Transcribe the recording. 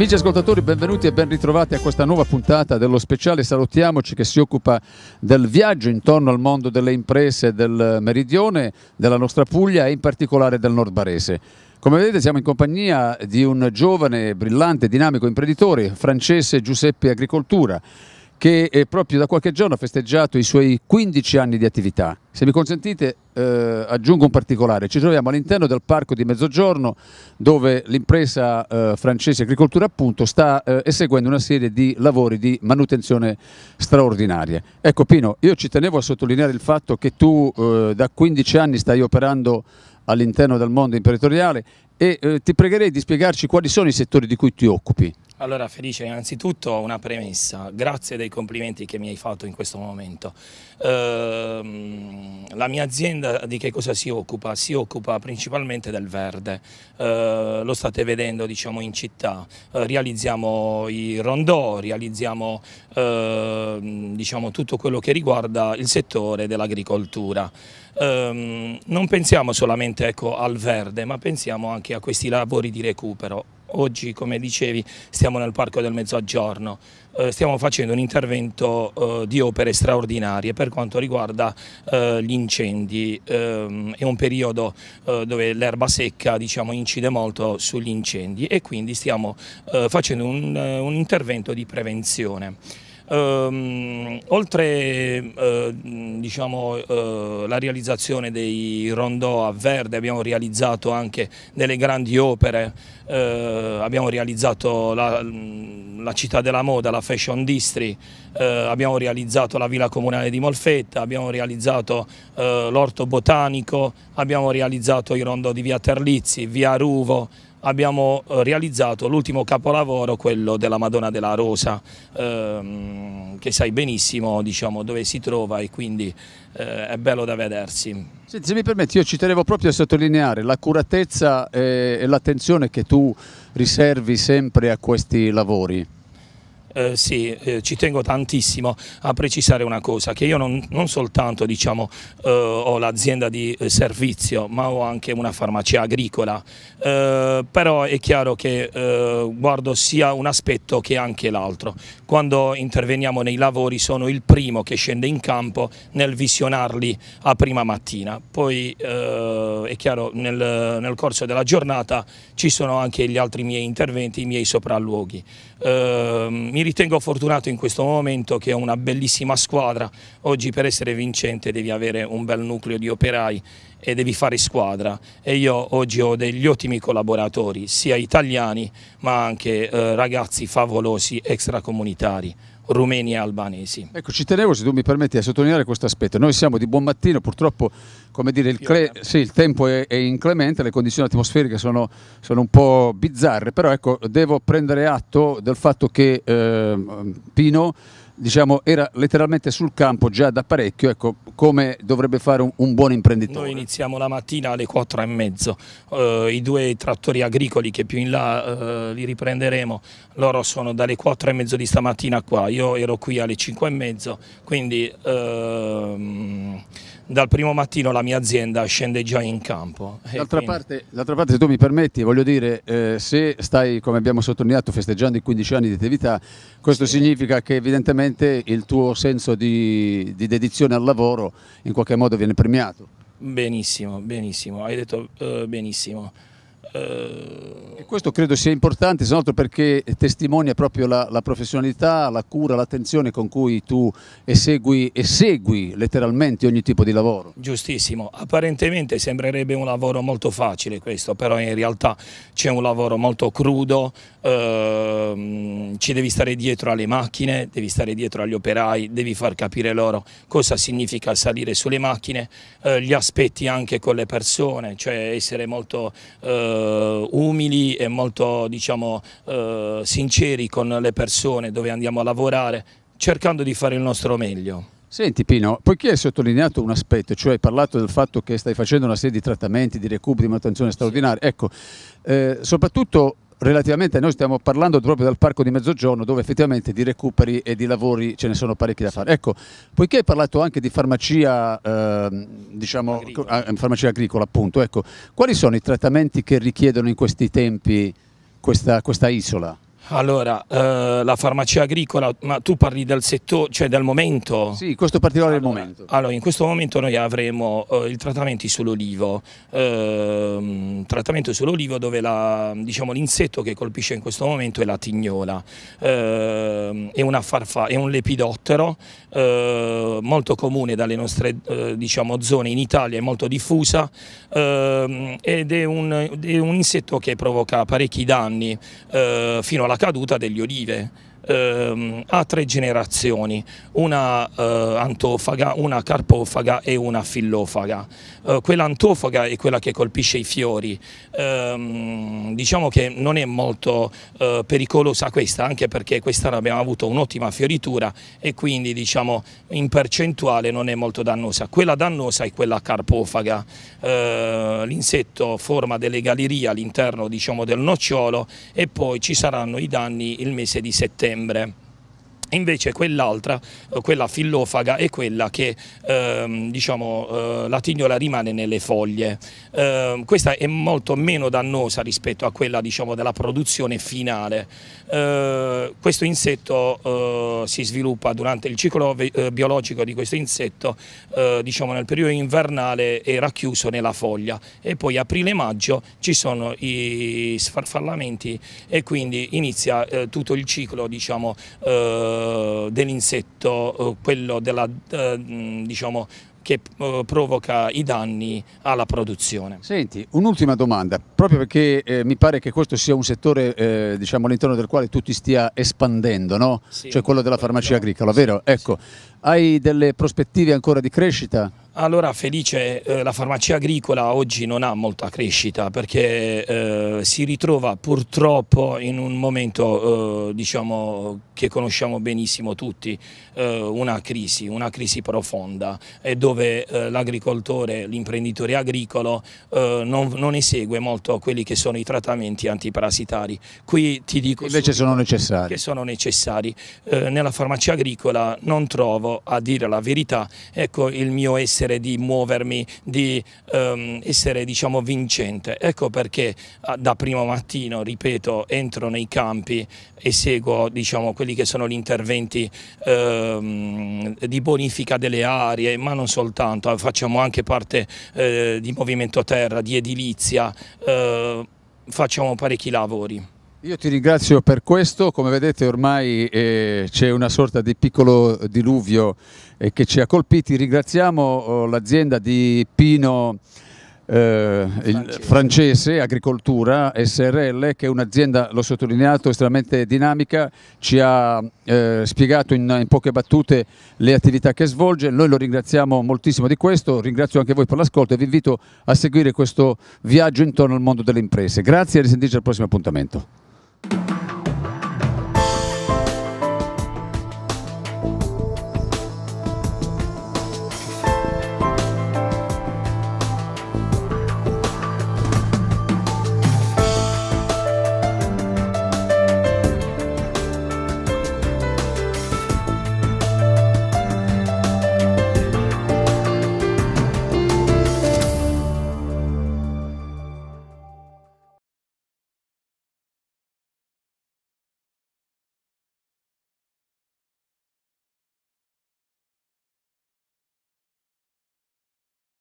Amici ascoltatori, benvenuti e ben ritrovati a questa nuova puntata dello speciale Salutiamoci che si occupa del viaggio intorno al mondo delle imprese del meridione, della nostra Puglia e in particolare del Nord Barese. Come vedete siamo in compagnia di un giovane, brillante, dinamico imprenditore francese Giuseppe Agricoltura che proprio da qualche giorno ha festeggiato i suoi 15 anni di attività. Se mi consentite eh, aggiungo un particolare, ci troviamo all'interno del parco di Mezzogiorno dove l'impresa eh, francese Agricoltura appunto sta eh, eseguendo una serie di lavori di manutenzione straordinaria. Ecco Pino, io ci tenevo a sottolineare il fatto che tu eh, da 15 anni stai operando all'interno del mondo imprenditoriale e eh, ti pregherei di spiegarci quali sono i settori di cui ti occupi. Allora Felice, innanzitutto una premessa, grazie dei complimenti che mi hai fatto in questo momento. Ehm, la mia azienda di che cosa si occupa? Si occupa principalmente del verde, ehm, lo state vedendo diciamo, in città, ehm, realizziamo i rondò, realizziamo ehm, diciamo, tutto quello che riguarda il settore dell'agricoltura. Ehm, non pensiamo solamente ecco, al verde, ma pensiamo anche anche a questi lavori di recupero. Oggi, come dicevi, stiamo nel Parco del Mezzogiorno, eh, stiamo facendo un intervento eh, di opere straordinarie per quanto riguarda eh, gli incendi. Ehm, è un periodo eh, dove l'erba secca diciamo, incide molto sugli incendi e quindi stiamo eh, facendo un, un intervento di prevenzione. Ehm, oltre eh, diciamo, eh, la realizzazione dei rondò a verde abbiamo realizzato anche delle grandi opere, eh, abbiamo realizzato la, mm, la, città della moda, la Fashion District, eh, abbiamo realizzato la villa comunale di Molfetta, abbiamo realizzato eh, l'orto botanico, abbiamo realizzato i rondò di via Terlizzi, via Ruvo, abbiamo eh, realizzato l'ultimo capolavoro, quello della Madonna della Rosa, ehm, che sai benissimo diciamo, dove si trova e quindi eh, è bello da vedersi. Senti, se mi permetti, io ci tenevo proprio a sottolineare l'accuratezza eh, e l'attenzione che tu riservi sempre a questi lavori. Eh, sì, eh, ci tengo tantissimo a precisare una cosa, che io non, non soltanto diciamo, eh, ho l'azienda di eh, servizio, ma ho anche una farmacia agricola, eh, però è chiaro che eh, guardo sia un aspetto che anche l'altro. Quando interveniamo nei lavori sono il primo che scende in campo nel visionarli a prima mattina, poi è chiaro nel, nel, corso della giornata ci sono anche gli altri miei interventi, i miei sopralluoghi ehm, mi ritengo fortunato in questo momento che ho una bellissima squadra, oggi per essere vincente devi avere un bel nucleo di operai e devi fare squadra e io oggi ho degli ottimi collaboratori, sia italiani ma anche eh, ragazzi favolosi extracomunitari rumeni e albanesi. Ecco, ci tenevo, se tu mi permetti, a sottolineare questo aspetto. Noi siamo di buon mattino, purtroppo come dire, il, sì, il tempo è, è, inclemente, le condizioni atmosferiche sono, sono, un po' bizzarre, però ecco, devo prendere atto del fatto che eh, Pino diciamo, era letteralmente sul campo già da parecchio, ecco, come dovrebbe fare un, un, buon imprenditore? Noi iniziamo la mattina alle 4 e mezzo, uh, i due trattori agricoli che più in là uh, li riprenderemo, loro sono dalle 4 e mezzo di stamattina qua, io ero qui alle 5 e mezzo, quindi... Uh, dal primo mattino la mia azienda scende già in campo. D'altra, quindi... parte, parte, se tu mi permetti, voglio dire, eh, se stai, come abbiamo sottolineato, festeggiando i 15 anni di attività, questo sì. significa che evidentemente il tuo senso di, di dedizione al lavoro in qualche modo viene premiato. Benissimo, benissimo, hai detto eh, benissimo. E questo credo sia importante, se non altro perché testimonia proprio la, la, professionalità, la cura, l'attenzione con cui tu esegui, e segui letteralmente ogni tipo di lavoro. Giustissimo, apparentemente sembrerebbe un lavoro molto facile questo, però in realtà c'è un lavoro molto crudo, ehm, ci devi stare dietro alle macchine, devi stare dietro agli operai, devi far capire loro cosa significa salire sulle macchine, eh, gli aspetti anche con le persone, cioè essere molto... Eh, eh, umili e molto diciamo, eh, sinceri con le persone dove andiamo a lavorare, cercando di fare il nostro meglio. Senti Pino, poiché hai sottolineato un aspetto, cioè hai parlato del fatto che stai facendo una serie di trattamenti, di recuperi, di manutenzione straordinaria, sì. ecco, eh, soprattutto relativamente noi stiamo parlando proprio del parco di mezzogiorno dove effettivamente di recuperi e di lavori ce ne sono parecchi da fare. Ecco, poiché hai parlato anche di farmacia, eh, diciamo, agricola. Eh, farmacia agricola appunto, ecco, quali sono i trattamenti che richiedono in questi tempi questa, questa isola? Allora, eh, la farmacia agricola, ma tu parli del settore, cioè del momento? Sì, questo particolare allora, momento. Allora, in questo momento noi avremo eh, i trattamenti sull'olivo, eh, trattamento sull'olivo dove diciamo, l'insetto diciamo, che colpisce in questo momento è la tignola, eh, è una farfa, è un lepidottero eh, molto comune dalle nostre eh, diciamo, zone in Italia, è molto diffusa ehm, ed è un, è un, insetto che provoca parecchi danni eh, fino alla caduta degli olive ehm, ha tre generazioni, una eh, antofaga, una carpofaga e una fillofaga. Eh, quella antofaga è quella che colpisce i fiori, ehm, diciamo che non è molto eh, pericolosa questa, anche perché quest'anno abbiamo avuto un'ottima fioritura e quindi diciamo in percentuale non è molto dannosa. Quella dannosa è quella carpofaga, eh, l'insetto forma delle gallerie all'interno diciamo, del nocciolo e poi ci saranno i danni il mese di settembre. settembre. invece quell'altra, eh, quella fillofaga, è quella che ehm, diciamo, eh, la tignola rimane nelle foglie. Eh, questa è molto meno dannosa rispetto a quella diciamo, della produzione finale. Eh, questo insetto eh, si sviluppa durante il ciclo eh, biologico di questo insetto, diciamo, nel periodo invernale è racchiuso nella foglia e poi aprile-maggio ci sono i sfarfallamenti e quindi inizia tutto il ciclo diciamo, eh, eh, dell'insetto, eh, quello della, eh, diciamo, che provoca i danni alla produzione. Senti, un'ultima domanda, proprio perché eh, mi pare che questo sia un settore eh, diciamo, all'interno del quale tu ti stia espandendo, no? sì, cioè quello della farmacia quello, agricola, vero? ecco, sì. hai delle prospettive ancora di crescita? Allora Felice, eh, la farmacia agricola oggi non ha molta crescita perché eh, si ritrova purtroppo in un momento eh, diciamo, che conosciamo benissimo tutti, eh, una crisi, una crisi profonda e dove eh, l'agricoltore, l'imprenditore agricolo non, non, esegue molto quelli che sono i trattamenti antiparasitari. Qui ti dico Invece sono necessari. che sono necessari. nella farmacia agricola non trovo, a dire la verità, ecco il mio essere permettere di muovermi, di um, essere diciamo vincente. Ecco perché ah, da primo mattino, ripeto, entro nei campi e seguo diciamo, quelli che sono gli interventi um, di bonifica delle aree, ma non soltanto, facciamo anche parte uh, di movimento terra, di edilizia, uh, facciamo parecchi lavori. Io ti ringrazio per questo, come vedete ormai eh, c'è una sorta di piccolo diluvio eh, che ci ha colpiti, ringraziamo oh, l'azienda di Pino eh, francese. francese. Agricoltura SRL che è un'azienda, l'ho sottolineato, estremamente dinamica, ci ha eh, spiegato in, in, poche battute le attività che svolge, noi lo ringraziamo moltissimo di questo, ringrazio anche voi per l'ascolto e vi invito a seguire questo viaggio intorno al mondo delle imprese. Grazie e risentirci al prossimo appuntamento. you